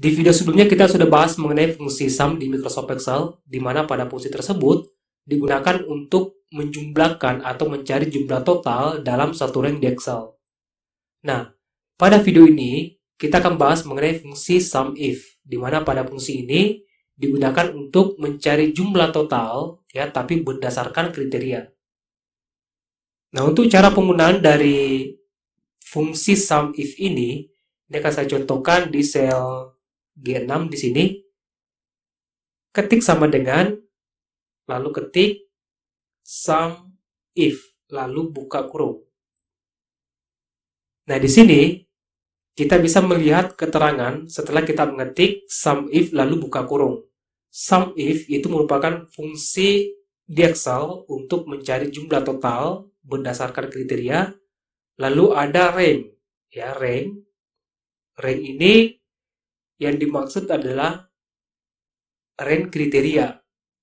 Di video sebelumnya kita sudah bahas mengenai fungsi sum di Microsoft Excel, di mana pada fungsi tersebut digunakan untuk menjumlahkan atau mencari jumlah total dalam satu range di Excel. Nah, pada video ini kita akan bahas mengenai fungsi sum if, di mana pada fungsi ini digunakan untuk mencari jumlah total, ya, tapi berdasarkan kriteria. Nah, untuk cara penggunaan dari fungsi sum if ini, ini akan saya contohkan di sel G6 di sini, ketik sama dengan, lalu ketik sum if, lalu buka kurung. Nah, di sini kita bisa melihat keterangan setelah kita mengetik sum if lalu buka kurung. Sum if itu merupakan fungsi di Excel untuk mencari jumlah total berdasarkan kriteria. Lalu ada range. Ya, range. Range ini yang dimaksud adalah range kriteria.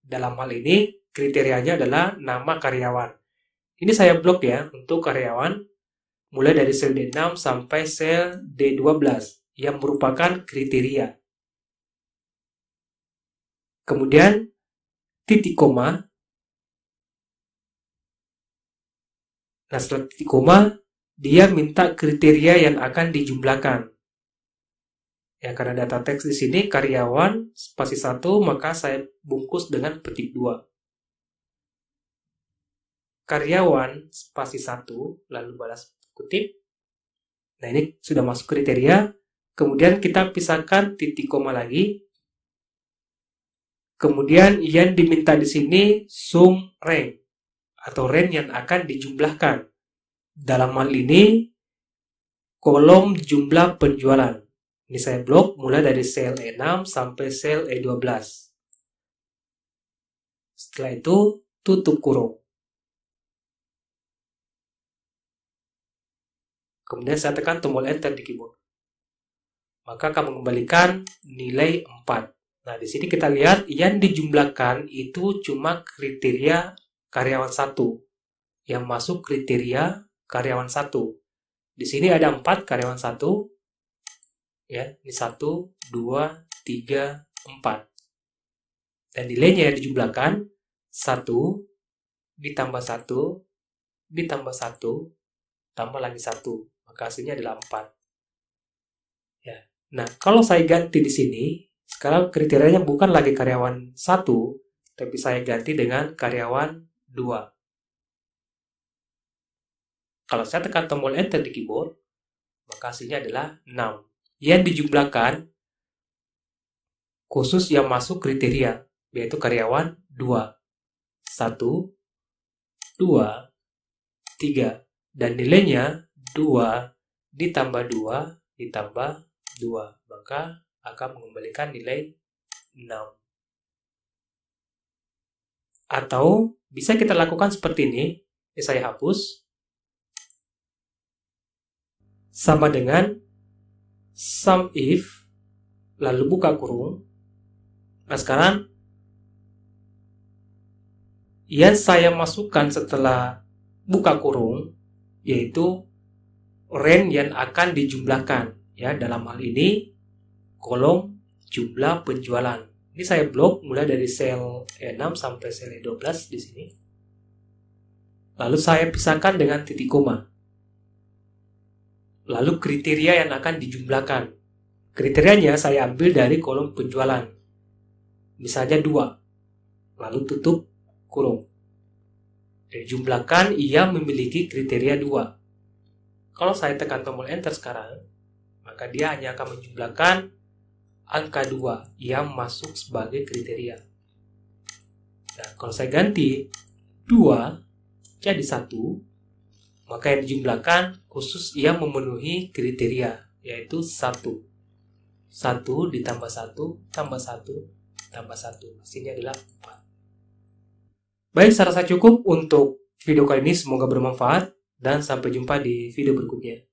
Dalam hal ini, kriterianya adalah nama karyawan. Ini saya blok ya untuk karyawan mulai dari sel D6 sampai sel D12 yang merupakan kriteria. Kemudian titik koma. Nah setelah titik koma, dia minta kriteria yang akan dijumlahkan. Ya, karena data teks di sini karyawan spasi satu maka saya bungkus dengan petik dua. Karyawan spasi satu lalu balas kutip. Nah, ini sudah masuk kriteria. Kemudian kita pisahkan titik koma lagi. Kemudian yang diminta di sini sum rank atau rank yang akan dijumlahkan. Dalam hal ini kolom jumlah penjualan. Ini saya blok mulai dari sel E6 sampai sel E12. Setelah itu, tutup kurung. Kemudian saya tekan tombol Enter di keyboard. Maka akan mengembalikan nilai 4. Nah, di sini kita lihat yang dijumlahkan itu cuma kriteria karyawan satu yang masuk kriteria karyawan satu. Di sini ada 4 karyawan satu ya ini satu dua tiga empat dan nilainya dijumlahkan satu ditambah satu ditambah satu tambah lagi satu maka hasilnya adalah empat ya nah kalau saya ganti di sini sekarang kriterianya bukan lagi karyawan satu tapi saya ganti dengan karyawan dua kalau saya tekan tombol enter di keyboard maka hasilnya adalah 6 yang dijumlahkan khusus yang masuk kriteria, yaitu karyawan 2, 1, 2, 3, dan nilainya 2 ditambah 2 ditambah 2, maka akan mengembalikan nilai 6. Atau bisa kita lakukan seperti ini, ini saya hapus, sama dengan sum if lalu buka kurung. Nah sekarang yang saya masukkan setelah buka kurung yaitu range yang akan dijumlahkan ya dalam hal ini kolom jumlah penjualan. Ini saya blok mulai dari sel E6 sampai sel E12 di sini. Lalu saya pisahkan dengan titik koma. Lalu kriteria yang akan dijumlahkan. Kriterianya saya ambil dari kolom penjualan. Misalnya dua. Lalu tutup kurung. Dijumlahkan ia memiliki kriteria dua. Kalau saya tekan tombol enter sekarang, maka dia hanya akan menjumlahkan angka dua yang masuk sebagai kriteria. Nah, kalau saya ganti dua jadi satu maka yang dijumlahkan khusus ia memenuhi kriteria yaitu satu satu ditambah satu tambah satu tambah satu hasilnya adalah empat baik saya rasa cukup untuk video kali ini semoga bermanfaat dan sampai jumpa di video berikutnya